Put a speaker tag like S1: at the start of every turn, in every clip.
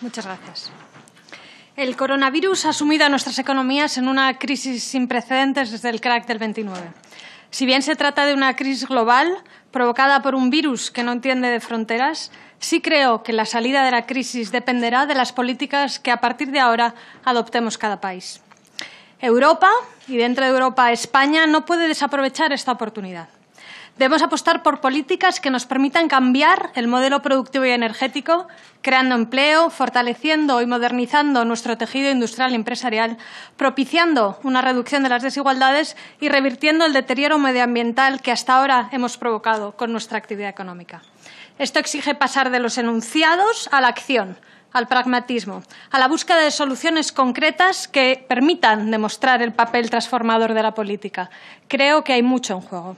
S1: Muchas gracias. El coronavirus ha sumido a nuestras economías en una crisis sin precedentes desde el crack del 29. Si bien se trata de una crisis global provocada por un virus que no entiende de fronteras, sí creo que la salida de la crisis dependerá de las políticas que a partir de ahora adoptemos cada país. Europa, y dentro de Europa España, no puede desaprovechar esta oportunidad. Debemos apostar por políticas que nos permitan cambiar el modelo productivo y energético, creando empleo, fortaleciendo y modernizando nuestro tejido industrial y empresarial, propiciando una reducción de las desigualdades y revirtiendo el deterioro medioambiental que hasta ahora hemos provocado con nuestra actividad económica. Esto exige pasar de los enunciados a la acción, al pragmatismo, a la búsqueda de soluciones concretas que permitan demostrar el papel transformador de la política. Creo que hay mucho en juego.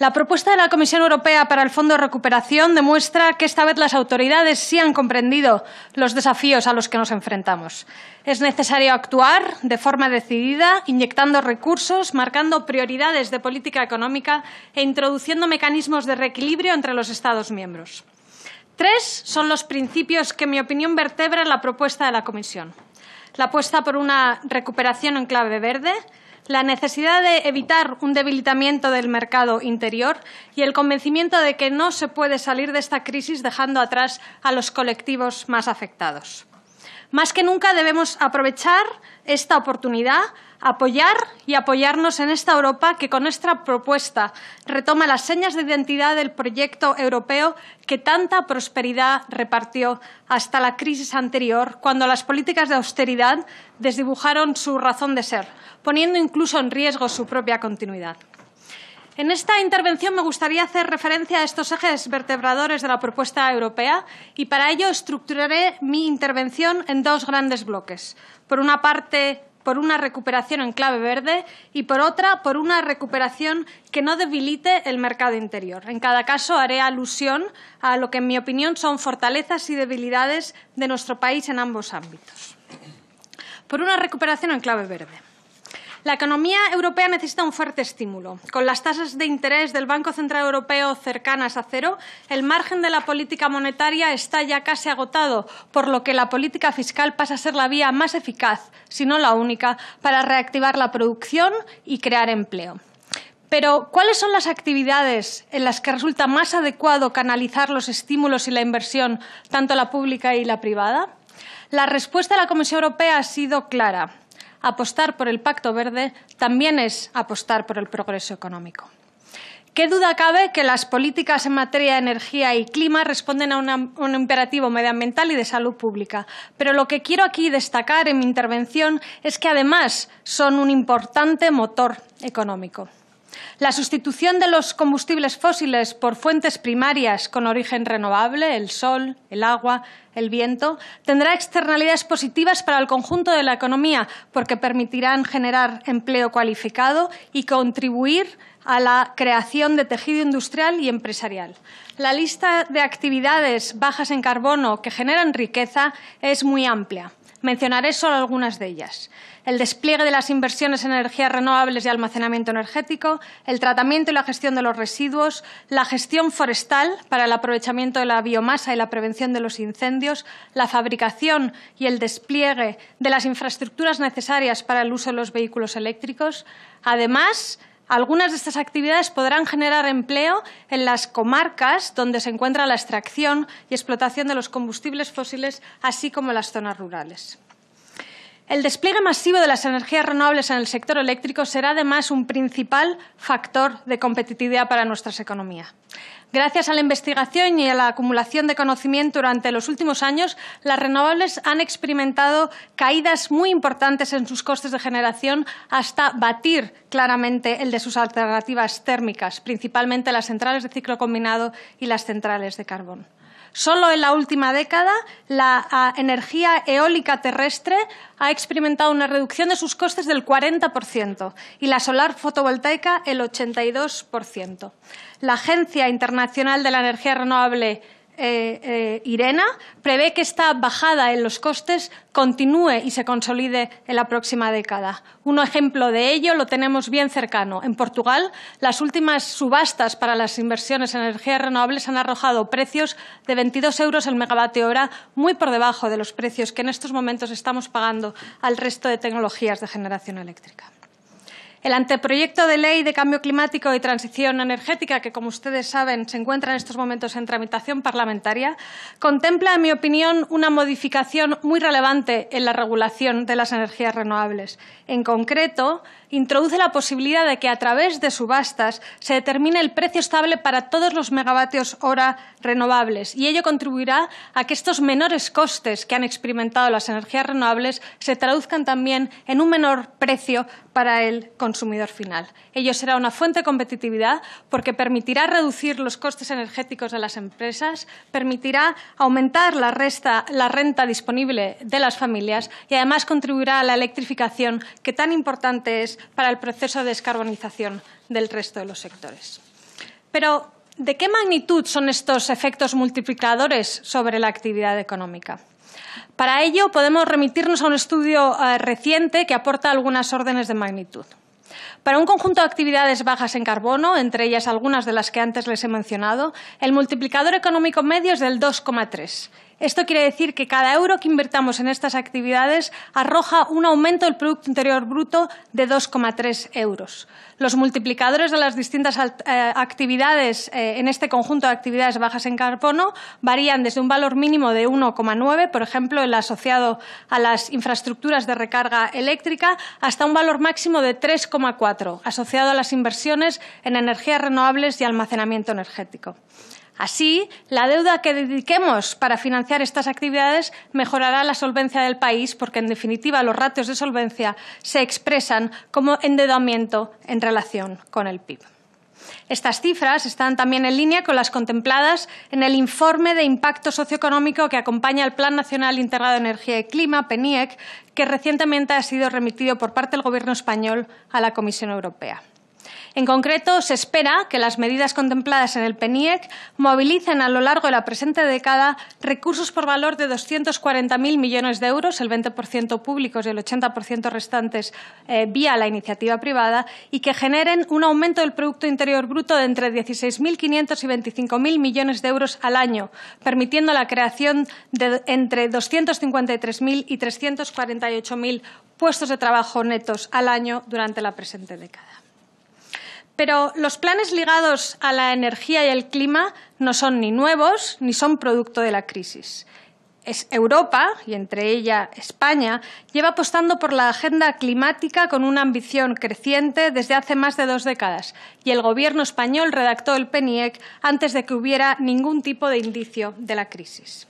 S1: La propuesta de la Comisión Europea para el Fondo de Recuperación demuestra que esta vez las autoridades sí han comprendido los desafíos a los que nos enfrentamos. Es necesario actuar de forma decidida, inyectando recursos, marcando prioridades de política económica e introduciendo mecanismos de reequilibrio entre los Estados miembros. Tres son los principios que, en mi opinión, vertebran la propuesta de la Comisión. La apuesta por una recuperación en clave verde, la necesidad de evitar un debilitamiento del mercado interior y el convencimiento de que no se puede salir de esta crisis dejando atrás a los colectivos más afectados. Más que nunca debemos aprovechar esta oportunidad, apoyar y apoyarnos en esta Europa que con nuestra propuesta retoma las señas de identidad del proyecto europeo que tanta prosperidad repartió hasta la crisis anterior, cuando las políticas de austeridad desdibujaron su razón de ser, poniendo incluso en riesgo su propia continuidad. En esta intervención me gustaría hacer referencia a estos ejes vertebradores de la propuesta europea y para ello estructuraré mi intervención en dos grandes bloques. Por una parte, por una recuperación en clave verde y por otra, por una recuperación que no debilite el mercado interior. En cada caso, haré alusión a lo que, en mi opinión, son fortalezas y debilidades de nuestro país en ambos ámbitos. Por una recuperación en clave verde. La economía europea necesita un fuerte estímulo. Con las tasas de interés del Banco Central Europeo cercanas a cero, el margen de la política monetaria está ya casi agotado, por lo que la política fiscal pasa a ser la vía más eficaz, si no la única, para reactivar la producción y crear empleo. Pero, ¿cuáles son las actividades en las que resulta más adecuado canalizar los estímulos y la inversión, tanto la pública y la privada? La respuesta de la Comisión Europea ha sido clara apostar por el Pacto Verde también es apostar por el progreso económico. ¿Qué duda cabe que las políticas en materia de energía y clima responden a un imperativo medioambiental y de salud pública? Pero lo que quiero aquí destacar en mi intervención es que además son un importante motor económico. La sustitución de los combustibles fósiles por fuentes primarias con origen renovable, el sol, el agua, el viento, tendrá externalidades positivas para el conjunto de la economía porque permitirán generar empleo cualificado y contribuir a la creación de tejido industrial y empresarial. La lista de actividades bajas en carbono que generan riqueza es muy amplia. Mencionaré solo algunas de ellas el despliegue de las inversiones en energías renovables y almacenamiento energético, el tratamiento y la gestión de los residuos, la gestión forestal para el aprovechamiento de la biomasa y la prevención de los incendios, la fabricación y el despliegue de las infraestructuras necesarias para el uso de los vehículos eléctricos. Además, algunas de estas actividades podrán generar empleo en las comarcas donde se encuentra la extracción y explotación de los combustibles fósiles, así como en las zonas rurales. El despliegue masivo de las energías renovables en el sector eléctrico será además un principal factor de competitividad para nuestras economías. Gracias a la investigación y a la acumulación de conocimiento durante los últimos años, las renovables han experimentado caídas muy importantes en sus costes de generación hasta batir claramente el de sus alternativas térmicas, principalmente las centrales de ciclo combinado y las centrales de carbón. Solo en la última década la energía eólica terrestre ha experimentado una reducción de sus costes del 40% y la solar fotovoltaica el 82%. La Agencia Internacional de la Energía Renovable eh, eh, Irena prevé que esta bajada en los costes continúe y se consolide en la próxima década. Un ejemplo de ello lo tenemos bien cercano. En Portugal, las últimas subastas para las inversiones en energías renovables han arrojado precios de 22 euros el megavatio hora, muy por debajo de los precios que en estos momentos estamos pagando al resto de tecnologías de generación eléctrica. El anteproyecto de ley de cambio climático y transición energética, que como ustedes saben se encuentra en estos momentos en tramitación parlamentaria, contempla, en mi opinión, una modificación muy relevante en la regulación de las energías renovables. En concreto, introduce la posibilidad de que a través de subastas se determine el precio estable para todos los megavatios hora renovables y ello contribuirá a que estos menores costes que han experimentado las energías renovables se traduzcan también en un menor precio para el consumidor consumidor final. Ello será una fuente de competitividad porque permitirá reducir los costes energéticos de las empresas, permitirá aumentar la, renta disponible de las familias y además contribuirá a la electrificación que tan importante es para el proceso de descarbonización del resto de los sectores. Pero, ¿de qué magnitud son estos efectos multiplicadores sobre la actividad económica? Para ello, podemos remitirnos a un estudio eh, reciente que aporta algunas órdenes de magnitud. Para un conjunto de actividades bajas en carbono, entre ellas algunas de las que antes les he mencionado, el multiplicador económico medio es del 2,3 esto quiere decir que cada euro que invertamos en estas actividades arroja un aumento del Producto Interior Bruto de 2,3 euros. Los multiplicadores de las distintas eh, actividades eh, en este conjunto de actividades bajas en carbono varían desde un valor mínimo de 1,9, por ejemplo, el asociado a las infraestructuras de recarga eléctrica, hasta un valor máximo de 3,4, asociado a las inversiones en energías renovables y almacenamiento energético. Así, la deuda que dediquemos para financiar estas actividades mejorará la solvencia del país porque, en definitiva, los ratios de solvencia se expresan como endeudamiento en relación con el PIB. Estas cifras están también en línea con las contempladas en el informe de impacto socioeconómico que acompaña al Plan Nacional Integrado de Energía y Clima, PENIEC, que recientemente ha sido remitido por parte del Gobierno español a la Comisión Europea. En concreto, se espera que las medidas contempladas en el PENIEC movilicen a lo largo de la presente década recursos por valor de 240.000 millones de euros, el 20% públicos y el 80% restantes eh, vía la iniciativa privada, y que generen un aumento del Producto Interior Bruto de entre 16.500 y 25.000 millones de euros al año, permitiendo la creación de entre 253.000 y 348.000 puestos de trabajo netos al año durante la presente década. Pero los planes ligados a la energía y el clima no son ni nuevos ni son producto de la crisis. Europa, y entre ella España, lleva apostando por la agenda climática con una ambición creciente desde hace más de dos décadas, y el Gobierno español redactó el PENIEC antes de que hubiera ningún tipo de indicio de la crisis.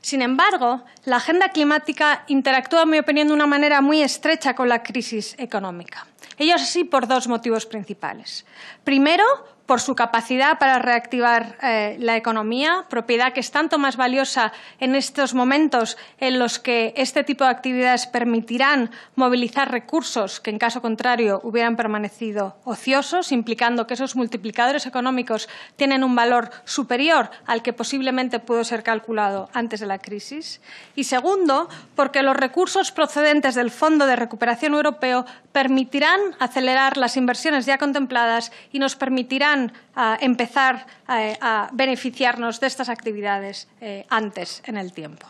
S1: Sin embargo, la agenda climática interactúa, en mi opinión, de una manera muy estrecha con la crisis económica. Ellos así por dos motivos principales. Primero, por su capacidad para reactivar eh, la economía, propiedad que es tanto más valiosa en estos momentos en los que este tipo de actividades permitirán movilizar recursos que, en caso contrario, hubieran permanecido ociosos, implicando que esos multiplicadores económicos tienen un valor superior al que posiblemente pudo ser calculado antes de la crisis. Y segundo, porque los recursos procedentes del Fondo de Recuperación Europeo permitirán acelerar las inversiones ya contempladas y nos permitirán Ah, empezar eh, a beneficiarnos de estas actividades eh, antes en el tiempo.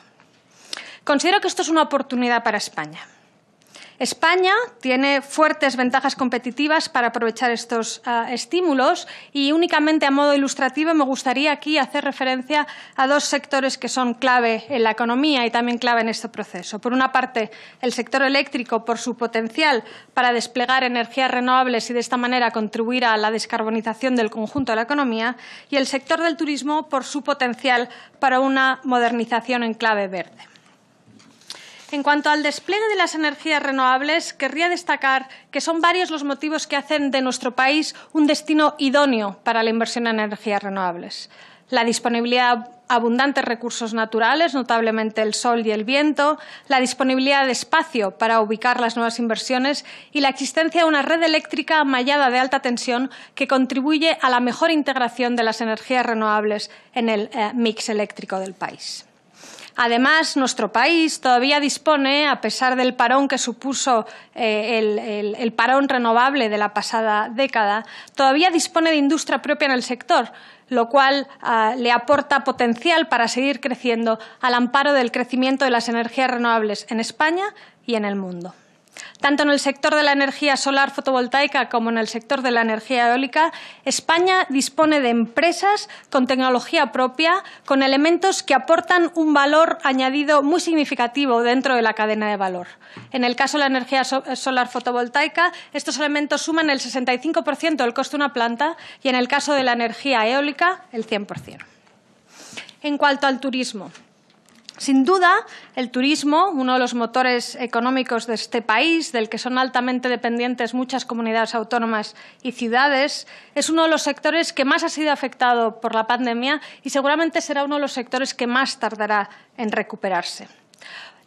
S1: Considero que esto es una oportunidad para España. España tiene fuertes ventajas competitivas para aprovechar estos ah, estímulos y únicamente a modo ilustrativo me gustaría aquí hacer referencia a dos sectores que son clave en la economía y también clave en este proceso. Por una parte, el sector eléctrico por su potencial para desplegar energías renovables y de esta manera contribuir a la descarbonización del conjunto de la economía y el sector del turismo por su potencial para una modernización en clave verde. En cuanto al despliegue de las energías renovables, querría destacar que son varios los motivos que hacen de nuestro país un destino idóneo para la inversión en energías renovables. La disponibilidad de abundantes recursos naturales, notablemente el sol y el viento, la disponibilidad de espacio para ubicar las nuevas inversiones y la existencia de una red eléctrica mallada de alta tensión que contribuye a la mejor integración de las energías renovables en el eh, mix eléctrico del país. Además, nuestro país todavía dispone, a pesar del parón que supuso eh, el, parón renovable de la pasada década, todavía dispone de industria propia en el sector, lo cual ah, le aporta potencial para seguir creciendo al amparo del crecimiento de las energías renovables en España y en el mundo. Tanto en el sector de la energía solar fotovoltaica como en el sector de la energía eólica, España dispone de empresas con tecnología propia, con elementos que aportan un valor añadido muy significativo dentro de la cadena de valor. En el caso de la energía solar fotovoltaica, estos elementos suman el 65% del coste de una planta y en el caso de la energía eólica, el 100%. En cuanto al turismo, sin duda, el turismo, uno de los motores económicos de este país, del que son altamente dependientes muchas comunidades autónomas y ciudades, es uno de los sectores que más ha sido afectado por la pandemia y seguramente será uno de los sectores que más tardará en recuperarse.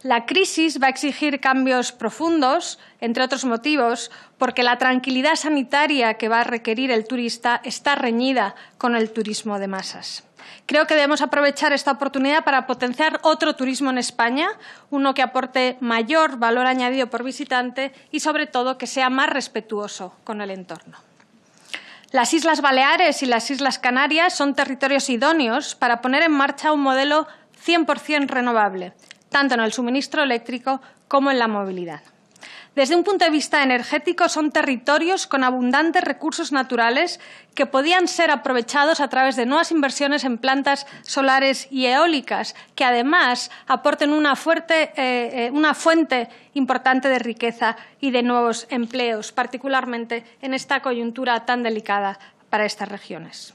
S1: La crisis va a exigir cambios profundos, entre otros motivos, porque la tranquilidad sanitaria que va a requerir el turista está reñida con el turismo de masas. Creo que debemos aprovechar esta oportunidad para potenciar otro turismo en España, uno que aporte mayor valor añadido por visitante y, sobre todo, que sea más respetuoso con el entorno. Las Islas Baleares y las Islas Canarias son territorios idóneos para poner en marcha un modelo 100% renovable, tanto en el suministro eléctrico como en la movilidad. Desde un punto de vista energético, son territorios con abundantes recursos naturales que podían ser aprovechados a través de nuevas inversiones en plantas solares y eólicas, que además aporten una, fuerte, eh, eh, una fuente importante de riqueza y de nuevos empleos, particularmente en esta coyuntura tan delicada para estas regiones.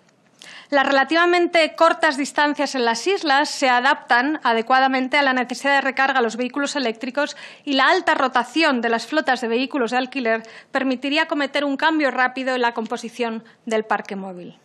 S1: Las relativamente cortas distancias en las islas se adaptan adecuadamente a la necesidad de recarga de los vehículos eléctricos y la alta rotación de las flotas de vehículos de alquiler permitiría cometer un cambio rápido en la composición del parque móvil.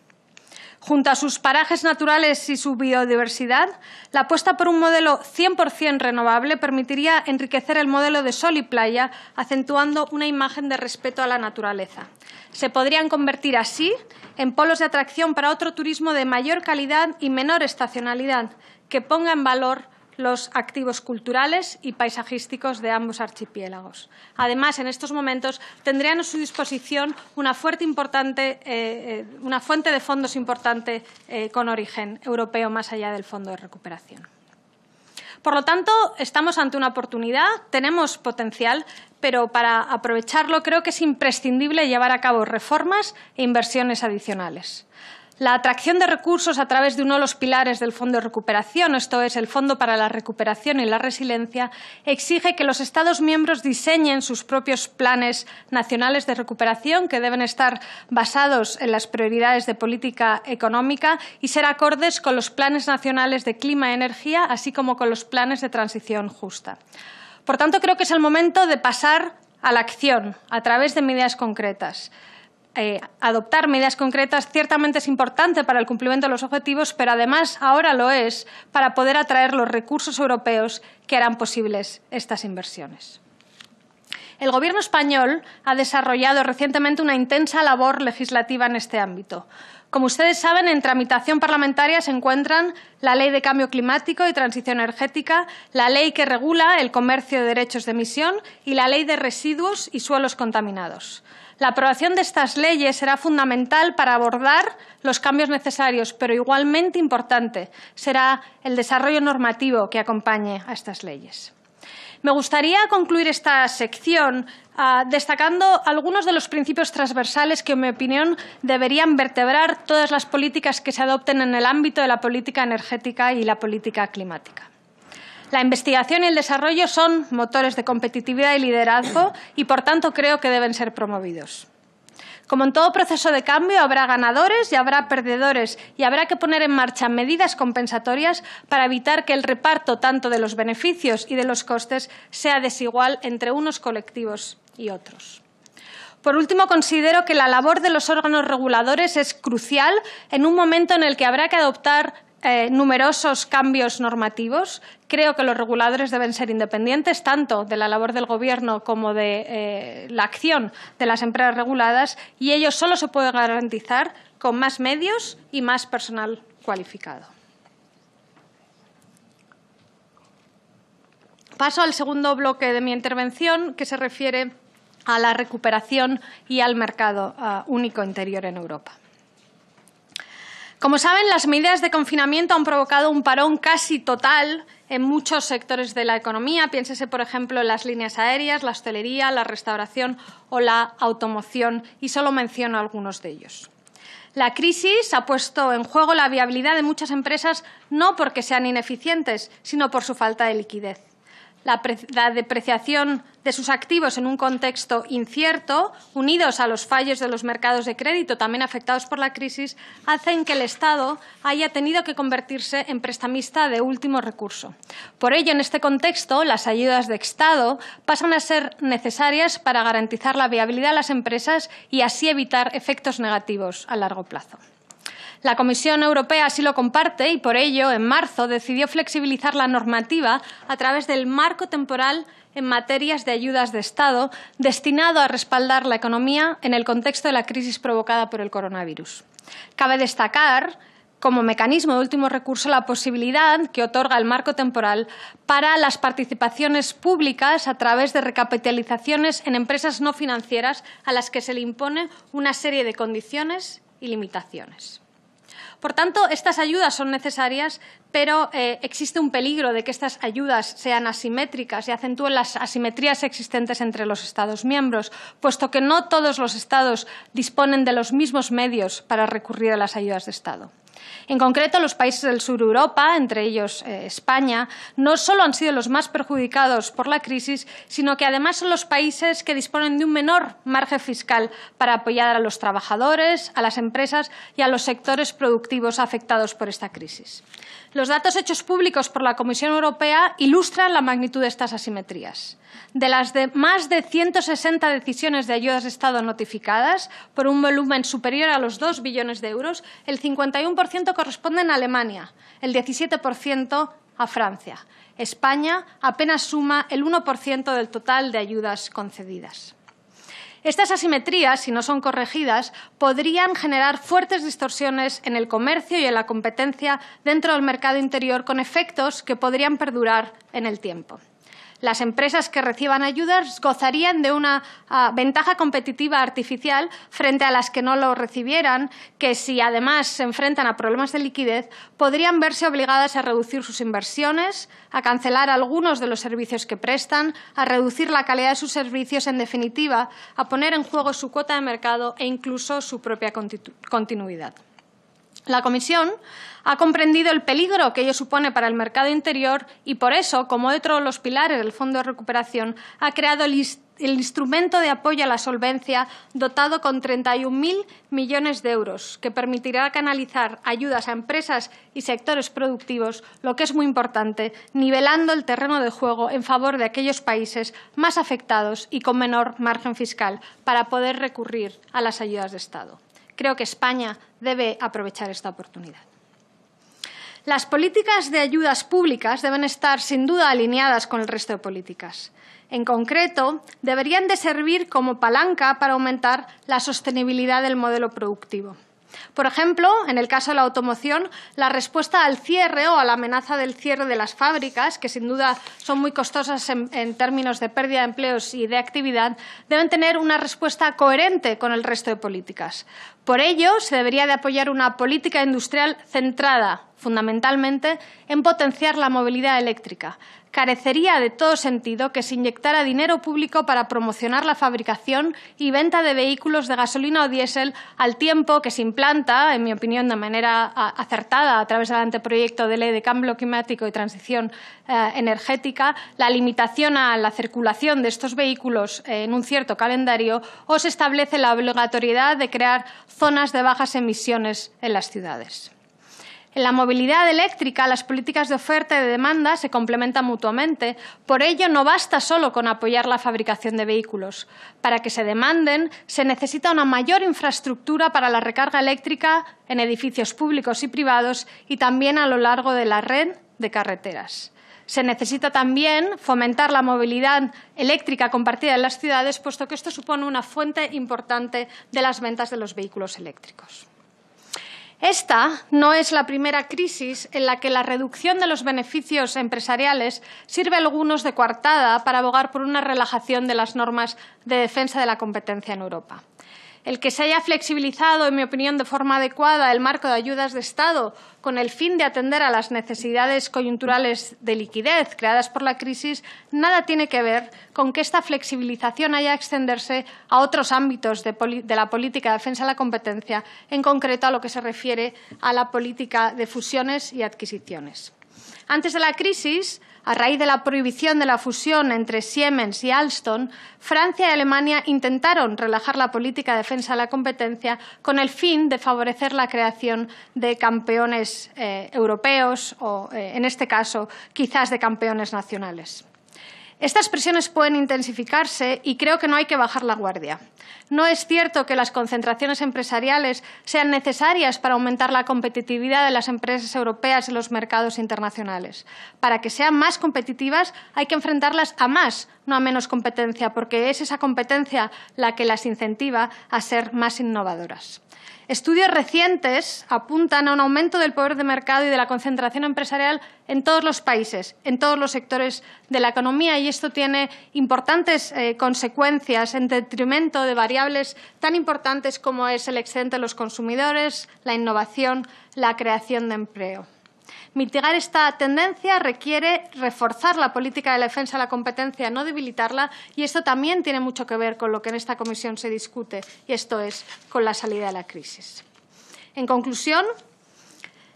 S1: Junto a sus parajes naturales y su biodiversidad, la apuesta por un modelo 100% renovable permitiría enriquecer el modelo de sol y playa, acentuando una imagen de respeto a la naturaleza. Se podrían convertir así en polos de atracción para otro turismo de mayor calidad y menor estacionalidad, que ponga en valor los activos culturales y paisajísticos de ambos archipiélagos. Además, en estos momentos tendrían a su disposición una, fuerte importante, eh, eh, una fuente de fondos importante eh, con origen europeo más allá del Fondo de Recuperación. Por lo tanto, estamos ante una oportunidad, tenemos potencial, pero para aprovecharlo creo que es imprescindible llevar a cabo reformas e inversiones adicionales la atracción de recursos a través de uno de los pilares del Fondo de Recuperación, esto es, el Fondo para la Recuperación y la Resiliencia, exige que los Estados miembros diseñen sus propios planes nacionales de recuperación que deben estar basados en las prioridades de política económica y ser acordes con los planes nacionales de clima y energía, así como con los planes de transición justa. Por tanto, creo que es el momento de pasar a la acción a través de medidas concretas. Eh, adoptar medidas concretas ciertamente es importante para el cumplimiento de los objetivos, pero además ahora lo es para poder atraer los recursos europeos que harán posibles estas inversiones. El Gobierno español ha desarrollado recientemente una intensa labor legislativa en este ámbito. Como ustedes saben, en tramitación parlamentaria se encuentran la Ley de Cambio Climático y Transición Energética, la Ley que regula el comercio de derechos de emisión y la Ley de Residuos y Suelos Contaminados. La aprobación de estas leyes será fundamental para abordar los cambios necesarios, pero igualmente importante será el desarrollo normativo que acompañe a estas leyes. Me gustaría concluir esta sección ah, destacando algunos de los principios transversales que, en mi opinión, deberían vertebrar todas las políticas que se adopten en el ámbito de la política energética y la política climática. La investigación y el desarrollo son motores de competitividad y liderazgo y, por tanto, creo que deben ser promovidos. Como en todo proceso de cambio, habrá ganadores y habrá perdedores y habrá que poner en marcha medidas compensatorias para evitar que el reparto tanto de los beneficios y de los costes sea desigual entre unos colectivos y otros. Por último, considero que la labor de los órganos reguladores es crucial en un momento en el que habrá que adoptar eh, numerosos cambios normativos. Creo que los reguladores deben ser independientes tanto de la labor del Gobierno como de eh, la acción de las empresas reguladas y ello solo se puede garantizar con más medios y más personal cualificado. Paso al segundo bloque de mi intervención, que se refiere a la recuperación y al mercado único interior en Europa. Como saben, las medidas de confinamiento han provocado un parón casi total en muchos sectores de la economía. Piénsese, por ejemplo, en las líneas aéreas, la hostelería, la restauración o la automoción, y solo menciono algunos de ellos. La crisis ha puesto en juego la viabilidad de muchas empresas no porque sean ineficientes, sino por su falta de liquidez la, depreciación de sus activos en un contexto incierto, unidos a los fallos de los mercados de crédito también afectados por la crisis, hacen que el Estado haya tenido que convertirse en prestamista de último recurso. Por ello, en este contexto, las ayudas de Estado pasan a ser necesarias para garantizar la viabilidad de las empresas y así evitar efectos negativos a largo plazo. La Comisión Europea así lo comparte y por ello, en marzo, decidió flexibilizar la normativa a través del marco temporal en materias de ayudas de Estado destinado a respaldar la economía en el contexto de la crisis provocada por el coronavirus. Cabe destacar como mecanismo de último recurso la posibilidad que otorga el marco temporal para las participaciones públicas a través de recapitalizaciones en empresas no financieras a las que se le impone una serie de condiciones y limitaciones. Por tanto, estas ayudas son necesarias, pero eh, existe un peligro de que estas ayudas sean asimétricas y acentúen las asimetrías existentes entre los Estados miembros, puesto que no todos los Estados disponen de los mismos medios para recurrir a las ayudas de Estado. En concreto, los países del sur de Europa, entre ellos eh, España, no solo han sido los más perjudicados por la crisis, sino que además son los países que disponen de un menor margen fiscal para apoyar a los trabajadores, a las empresas y a los sectores productivos afectados por esta crisis. Los datos hechos públicos por la Comisión Europea ilustran la magnitud de estas asimetrías. De las de más de 160 decisiones de ayudas de Estado notificadas, por un volumen superior a los 2 billones de euros, el 51% corresponden a Alemania, el 17% a Francia. España apenas suma el 1% del total de ayudas concedidas. Estas asimetrías, si no son corregidas, podrían generar fuertes distorsiones en el comercio y en la competencia dentro del mercado interior con efectos que podrían perdurar en el tiempo las empresas que reciban ayudas gozarían de una ah, ventaja competitiva artificial frente a las que no lo recibieran, que si además se enfrentan a problemas de liquidez, podrían verse obligadas a reducir sus inversiones, a cancelar algunos de los servicios que prestan, a reducir la calidad de sus servicios, en definitiva, a poner en juego su cuota de mercado e incluso su propia continuidad. La Comisión ha comprendido el peligro que ello supone para el mercado interior y, por eso, como otro de los pilares del Fondo de Recuperación, ha creado el, instrumento de apoyo a la solvencia dotado con 31.000 millones de euros, que permitirá canalizar ayudas a empresas y sectores productivos, lo que es muy importante, nivelando el terreno de juego en favor de aquellos países más afectados y con menor margen fiscal para poder recurrir a las ayudas de Estado. Creo que España debe aprovechar esta oportunidad. Las políticas de ayudas públicas deben estar sin duda alineadas con el resto de políticas. En concreto, deberían de servir como palanca para aumentar la sostenibilidad del modelo productivo. Por ejemplo, en el caso de la automoción, la respuesta al cierre o a la amenaza del cierre de las fábricas, que sin duda son muy costosas en, términos de pérdida de empleos y de actividad, deben tener una respuesta coherente con el resto de políticas. Por ello, se debería de apoyar una política industrial centrada fundamentalmente en potenciar la movilidad eléctrica. Carecería de todo sentido que se inyectara dinero público para promocionar la fabricación y venta de vehículos de gasolina o diésel al tiempo que se implanta, en mi opinión de manera acertada a través del anteproyecto de ley de cambio climático y transición eh, energética, la limitación a la circulación de estos vehículos eh, en un cierto calendario o se establece la obligatoriedad de crear zonas de bajas emisiones en las ciudades. En la movilidad eléctrica, las políticas de oferta y de demanda se complementan mutuamente. Por ello, no basta solo con apoyar la fabricación de vehículos. Para que se demanden, se necesita una mayor infraestructura para la recarga eléctrica en edificios públicos y privados y también a lo largo de la red de carreteras. Se necesita también fomentar la movilidad eléctrica compartida en las ciudades, puesto que esto supone una fuente importante de las ventas de los vehículos eléctricos. Esta no es la primera crisis en la que la reducción de los beneficios empresariales sirve a algunos de coartada para abogar por una relajación de las normas de defensa de la competencia en Europa. El que se haya flexibilizado, en mi opinión, de forma adecuada el marco de ayudas de Estado con el fin de atender a las necesidades coyunturales de liquidez creadas por la crisis, nada tiene que ver con que esta flexibilización haya extenderse a otros ámbitos de la política de defensa de la competencia, en concreto a lo que se refiere a la política de fusiones y adquisiciones. Antes de la crisis, a raíz de la prohibición de la fusión entre Siemens y Alstom, Francia y Alemania intentaron relajar la política de defensa de la competencia con el fin de favorecer la creación de campeones eh, europeos o, eh, en este caso, quizás de campeones nacionales. Estas presiones pueden intensificarse y creo que no hay que bajar la guardia. No es cierto que las concentraciones empresariales sean necesarias para aumentar la competitividad de las empresas europeas en los mercados internacionales. Para que sean más competitivas hay que enfrentarlas a más, no a menos competencia, porque es esa competencia la que las incentiva a ser más innovadoras. Estudios recientes apuntan a un aumento del poder de mercado y de la concentración empresarial en todos los países, en todos los sectores de la economía, y esto tiene importantes eh, consecuencias en detrimento de variables tan importantes como es el excedente de los consumidores, la innovación, la creación de empleo. Mitigar esta tendencia requiere reforzar la política de defensa de la competencia, no debilitarla, y esto también tiene mucho que ver con lo que en esta comisión se discute, y esto es con la salida de la crisis. En conclusión,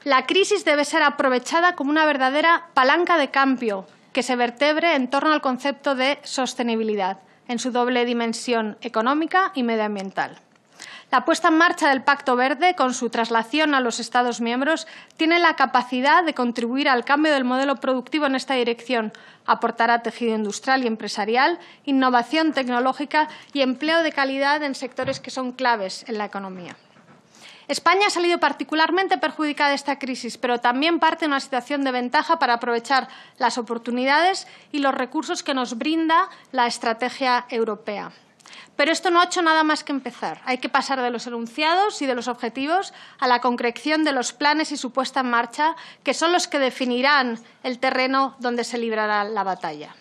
S1: la crisis debe ser aprovechada como una verdadera palanca de cambio que se vertebre en torno al concepto de sostenibilidad en su doble dimensión económica y medioambiental. La puesta en marcha del Pacto Verde, con su traslación a los Estados miembros, tiene la capacidad de contribuir al cambio del modelo productivo en esta dirección. Aportará tejido industrial y empresarial, innovación tecnológica y empleo de calidad en sectores que son claves en la economía. España ha salido particularmente perjudicada de esta crisis, pero también parte de una situación de ventaja para aprovechar las oportunidades y los recursos que nos brinda la estrategia europea. Pero esto no ha hecho nada más que empezar. Hay que pasar de los enunciados y de los objetivos a la concreción de los planes y su puesta en marcha, que son los que definirán el terreno donde se librará la batalla.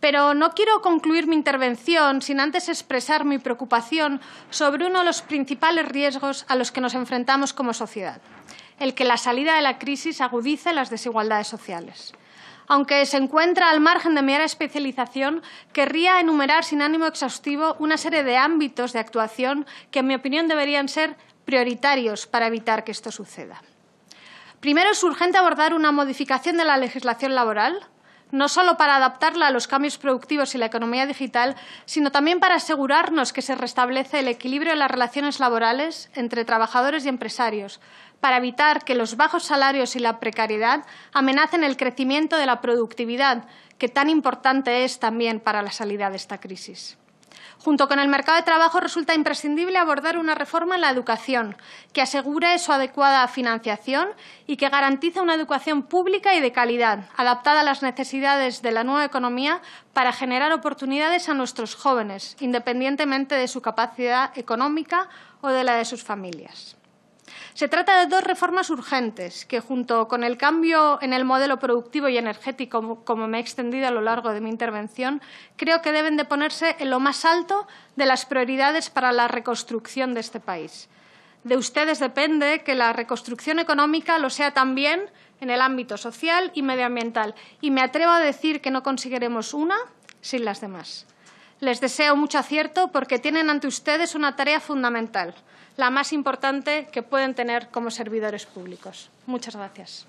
S1: Pero no quiero concluir mi intervención sin antes expresar mi preocupación sobre uno de los principales riesgos a los que nos enfrentamos como sociedad, el que la salida de la crisis agudice las desigualdades sociales. Aunque se encuentra al margen de mi de especialización, querría enumerar sin ánimo exhaustivo una serie de ámbitos de actuación que, en mi opinión, deberían ser prioritarios para evitar que esto suceda. Primero, es urgente abordar una modificación de la legislación laboral, no solo para adaptarla a los cambios productivos y la economía digital, sino también para asegurarnos que se restablece el equilibrio de las relaciones laborales entre trabajadores y empresarios, para evitar que los bajos salarios y la precariedad amenacen el crecimiento de la productividad, que tan importante es también para la salida de esta crisis. Junto con el mercado de trabajo resulta imprescindible abordar una reforma en la educación que asegure su adecuada financiación y que garantice una educación pública y de calidad, adaptada a las necesidades de la nueva economía para generar oportunidades a nuestros jóvenes, independientemente de su capacidad económica o de la de sus familias. Se trata de dos reformas urgentes que, junto con el cambio en el modelo productivo y energético, como me he extendido a lo largo de mi intervención, creo que deben de ponerse en lo más alto de las prioridades para la reconstrucción de este país. De ustedes depende que la reconstrucción económica lo sea también en el ámbito social y medioambiental, y me atrevo a decir que no conseguiremos una sin las demás. Les deseo mucho acierto porque tienen ante ustedes una tarea fundamental – la más importante que pueden tener como servidores públicos. Muchas gracias.